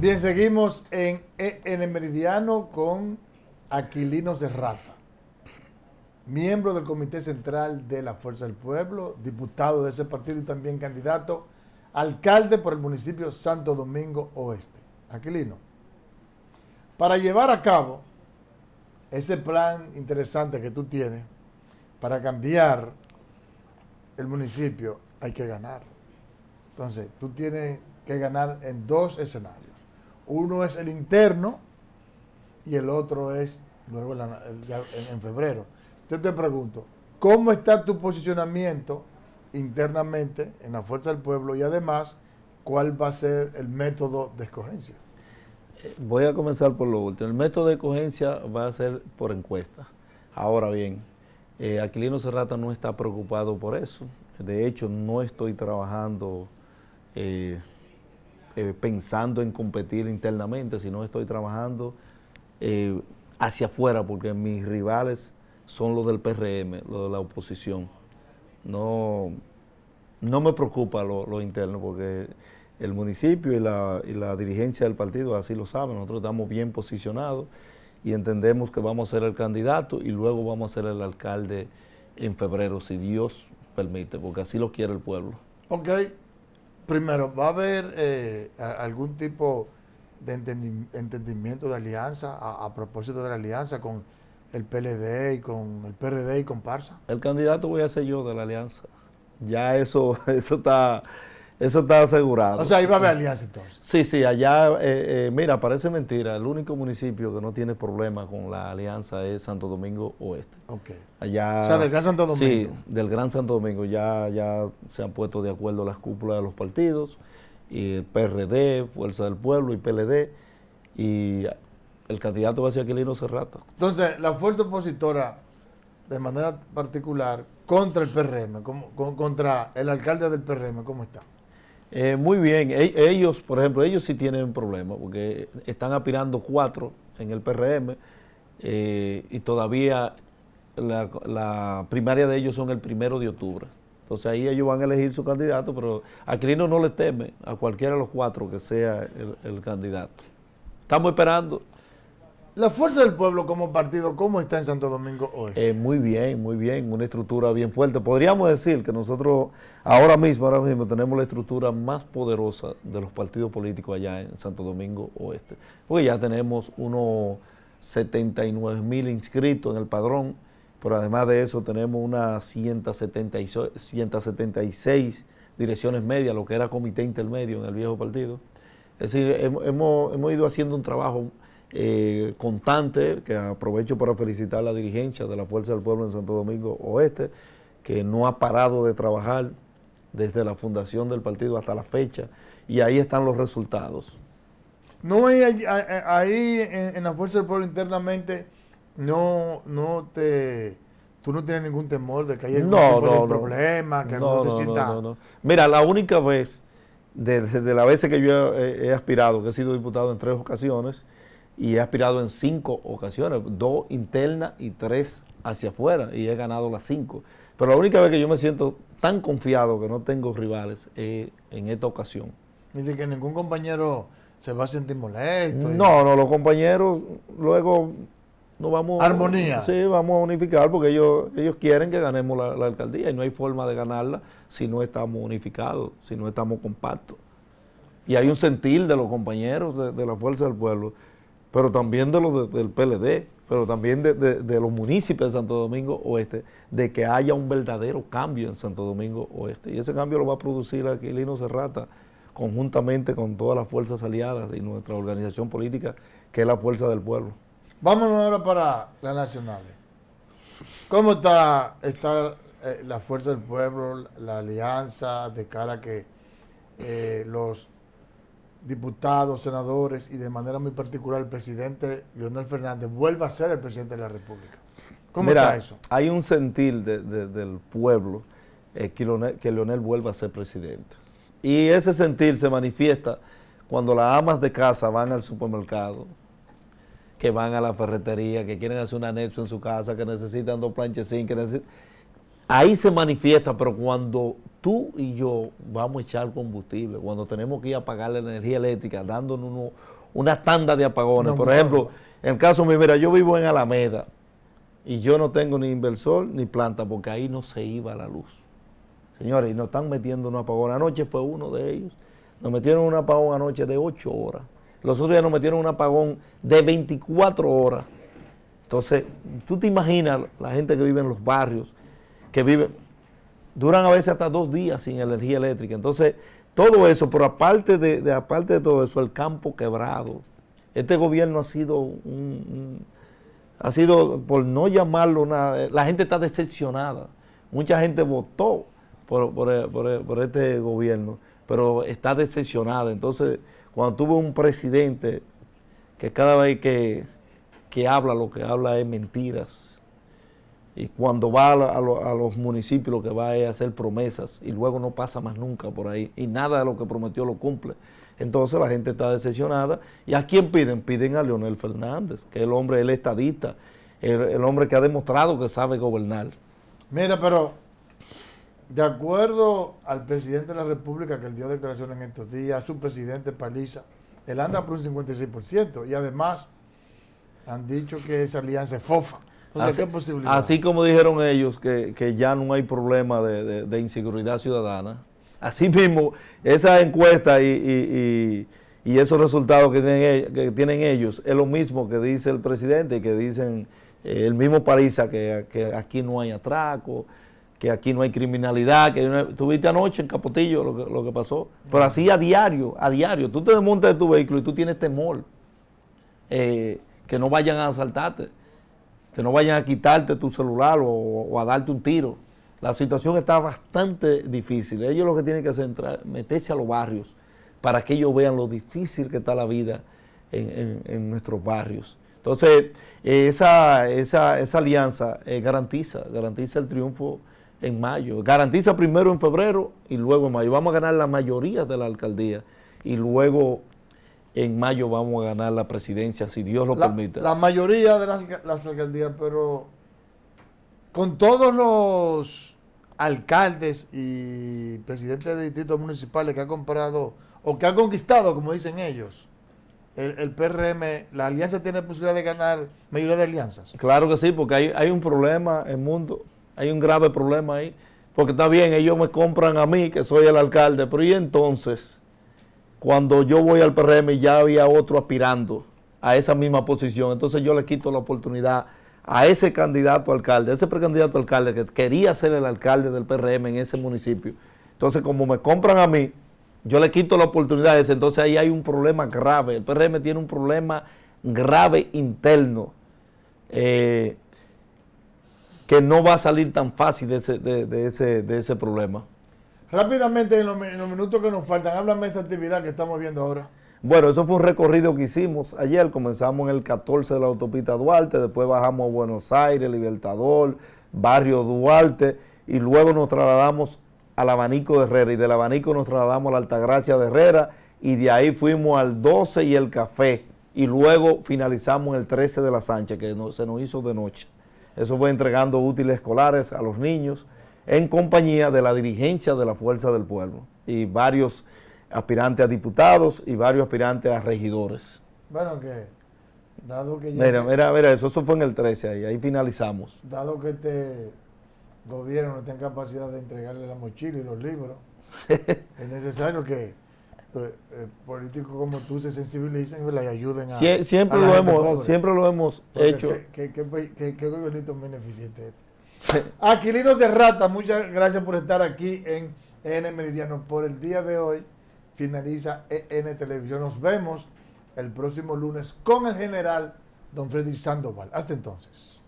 Bien, seguimos en, en el meridiano con Aquilino Serrata, miembro del Comité Central de la Fuerza del Pueblo, diputado de ese partido y también candidato alcalde por el municipio Santo Domingo Oeste. Aquilino, para llevar a cabo ese plan interesante que tú tienes para cambiar el municipio, hay que ganar. Entonces, tú tienes que ganar en dos escenarios. Uno es el interno y el otro es luego en, febrero. Entonces te pregunto, ¿cómo está tu posicionamiento internamente en la Fuerza del Pueblo y además cuál va a ser el método de escogencia? Eh, voy a comenzar por lo último. El método de escogencia va a ser por encuesta. Ahora bien, eh, Aquilino Serrata no está preocupado por eso. De hecho, no estoy trabajando eh, eh, pensando en competir internamente, sino estoy trabajando eh, hacia afuera, porque mis rivales son los del PRM, los de la oposición. No, no me preocupa lo, interno, porque el municipio y la, dirigencia del partido así lo saben, nosotros estamos bien posicionados y entendemos que vamos a ser el candidato y luego vamos a ser el alcalde en febrero, si Dios permite, porque así lo quiere el pueblo. Okay primero, ¿va a haber eh, algún tipo de entendimiento de alianza a, propósito de la alianza con el PLD y con el PRD y con Parsa? El candidato voy a ser yo de la alianza. Ya eso, eso está eso está asegurado. O sea, iba a haber alianza entonces. Sí, sí, allá, eh, eh, mira, parece mentira, el único municipio que no tiene problema con la alianza es Santo Domingo Oeste. Ok. Allá, o sea, del Gran Santo Domingo. Sí, del Gran Santo Domingo. Ya, ya se han puesto de acuerdo las cúpulas de los partidos, y el PRD, Fuerza del Pueblo y PLD, y el candidato va a ser Aquilino Serrata. Entonces, la fuerza opositora, de manera particular, contra el PRM, como, contra el alcalde del PRM, ¿cómo está? Eh, muy bien, e, ellos, por ejemplo, ellos sí tienen un problema, porque están aspirando cuatro en el PRM eh, y todavía la, primaria de ellos son el primero de octubre. Entonces ahí ellos van a elegir su candidato, pero a Crino no le teme a cualquiera de los cuatro que sea el, el candidato. Estamos esperando. La Fuerza del Pueblo como partido, ¿cómo está en Santo Domingo Oeste? Eh, muy bien, muy bien, una estructura bien fuerte. Podríamos decir que nosotros ahora mismo, ahora mismo tenemos la estructura más poderosa de los partidos políticos allá en Santo Domingo Oeste, porque ya tenemos unos 79 mil inscritos en el padrón, pero además de eso tenemos unas 176, 176 direcciones medias, lo que era comité intermedio en el viejo partido. Es decir, hemos, hemos ido haciendo un trabajo eh, constante, que aprovecho para felicitar a la dirigencia de la Fuerza del Pueblo en Santo Domingo Oeste, que no ha parado de trabajar desde la fundación del partido hasta la fecha, y ahí están los resultados. No hay ahí en, la Fuerza del Pueblo internamente, no, no te tú no tienes ningún temor de que haya algún tipo de problema, que no, se sienta... Mira, la única vez, desde la vez veces que yo he, aspirado, que he sido diputado en tres ocasiones, y he aspirado en cinco ocasiones, dos internas y tres hacia afuera, y he ganado las cinco. Pero la única vez que yo me siento tan confiado que no tengo rivales es en esta ocasión. Y de que ningún compañero se va a sentir molesto. No, no, los compañeros luego no vamos... Armonía. Sí, vamos a unificar porque ellos, ellos quieren que ganemos la, alcaldía y no hay forma de ganarla si no estamos unificados, si no estamos compactos. Y hay un sentir de los compañeros de la Fuerza del Pueblo pero también de los del PLD, pero también de, los municipios de Santo Domingo Oeste, de que haya un verdadero cambio en Santo Domingo Oeste. Y ese cambio lo va a producir aquí Lino Serrata conjuntamente con todas las fuerzas aliadas y nuestra organización política, que es la Fuerza del Pueblo. Vámonos ahora para las nacionales. ¿Cómo está, está eh, la Fuerza del Pueblo, la alianza, de cara a que eh, los diputados, senadores y de manera muy particular el presidente Leonel Fernández vuelva a ser el presidente de la República. ¿Cómo está eso? Hay un sentir del pueblo eh, que, Leonel, vuelva a ser presidente. Y ese sentir se manifiesta cuando las amas de casa van al supermercado, que van a la ferretería, que quieren hacer un anexo en su casa, que necesitan dos sin que necesitan... Ahí se manifiesta, pero cuando tú y yo vamos a echar combustible cuando tenemos que ir a pagar la energía eléctrica, dándonos una tanda de apagones. Por ejemplo, en el caso mío, mira, yo vivo en Alameda y yo no tengo ni inversor ni planta porque ahí no se iba la luz. Señores, y nos están metiendo un apagón. Anoche fue uno de ellos. Nos metieron un apagón anoche de 8 horas. Los otros días nos metieron un apagón de 24 horas. Entonces, tú te imaginas la gente que vive en los barrios, que vive duran a veces hasta dos días sin energía eléctrica. Entonces, todo eso, pero aparte de, aparte de todo eso, el campo quebrado. Este gobierno ha sido ha sido, por no llamarlo nada, eh, la gente está decepcionada. Mucha gente votó eh, eh, por, este gobierno, pero está decepcionada. Entonces, cuando tuve un presidente que cada vez que, que habla, lo que habla es mentiras y cuando va a, los municipios lo que va a hacer promesas y luego no pasa más nunca por ahí y nada de lo que prometió lo cumple. Entonces la gente está decepcionada y ¿a quién piden? Piden a Leonel Fernández, que es el hombre, el estadista, el, hombre que ha demostrado que sabe gobernar. Mira, pero de acuerdo al presidente de la República que dio declaraciones en estos días, a su presidente Paliza, él anda por un 56% y además han dicho que esa alianza es fofa. Pues, así, como dijeron ellos que, ya no hay problema de, inseguridad ciudadana, así mismo, esa encuesta y, y, esos resultados que tienen, e-, que tienen, ellos es lo mismo que dice el presidente y que dicen eh, el mismo Parisa, que, que aquí no hay atraco, que aquí no hay criminalidad, que tuviste anoche en Capotillo lo que, lo que pasó, pero así a diario, a diario, tú te desmontas de tu vehículo y tú tienes temor eh, que no vayan a asaltarte que no vayan a quitarte tu celular o, a darte un tiro. La situación está bastante difícil. Ellos lo que tienen que hacer es meterse a los barrios para que ellos vean lo difícil que está la vida en, nuestros barrios. Entonces, eh, esa, alianza eh, garantiza, garantiza el triunfo en mayo. Garantiza primero en febrero y luego en mayo. Vamos a ganar la mayoría de la alcaldía y luego en mayo vamos a ganar la presidencia, si Dios lo permite. La mayoría de las, alcaldías, pero con todos los alcaldes y presidentes de distritos municipales que ha comprado o que ha conquistado, como dicen ellos, el, PRM, la alianza tiene posibilidad de ganar mayoría de alianzas. Claro que sí, porque hay, hay un problema en el mundo, hay un grave problema ahí, porque está bien, ellos me compran a mí, que soy el alcalde, pero ¿y entonces? cuando yo voy al PRM ya había otro aspirando a esa misma posición. Entonces yo le quito la oportunidad a ese candidato alcalde, a ese precandidato alcalde que quería ser el alcalde del PRM en ese municipio. Entonces como me compran a mí, yo le quito la oportunidad a ese. Entonces ahí hay un problema grave. El PRM tiene un problema grave interno eh, que no va a salir tan fácil de ese problema. Rápidamente, en los, minutos que nos faltan, háblame de esa actividad que estamos viendo ahora. Bueno, eso fue un recorrido que hicimos ayer. Comenzamos en el 14 de la autopista Duarte, después bajamos a Buenos Aires, Libertador, Barrio Duarte, y luego nos trasladamos al abanico de Herrera. Y del abanico nos trasladamos a la Altagracia de Herrera, y de ahí fuimos al 12 y el Café. Y luego finalizamos el 13 de la Sánchez, que se nos hizo de noche. Eso fue entregando útiles escolares a los niños en compañía de la dirigencia de la Fuerza del Pueblo y varios aspirantes a diputados y varios aspirantes a regidores. Bueno, que dado que Mira, mira, mira, eso, eso fue en el 13 ahí, ahí finalizamos. Dado que este gobierno no está capacidad de entregarle la mochila y los libros, es necesario que eh, eh, políticos como tú se sensibilicen y les ayuden a. siempre, lo hemos, siempre lo hemos hecho. Qué, qué, qué, qué, este. Aquilinos de Rata, muchas gracias por estar aquí en EN Meridiano por el día de hoy. Finaliza EN Televisión. Nos vemos el próximo lunes con el general don Freddy Sandoval. Hasta entonces.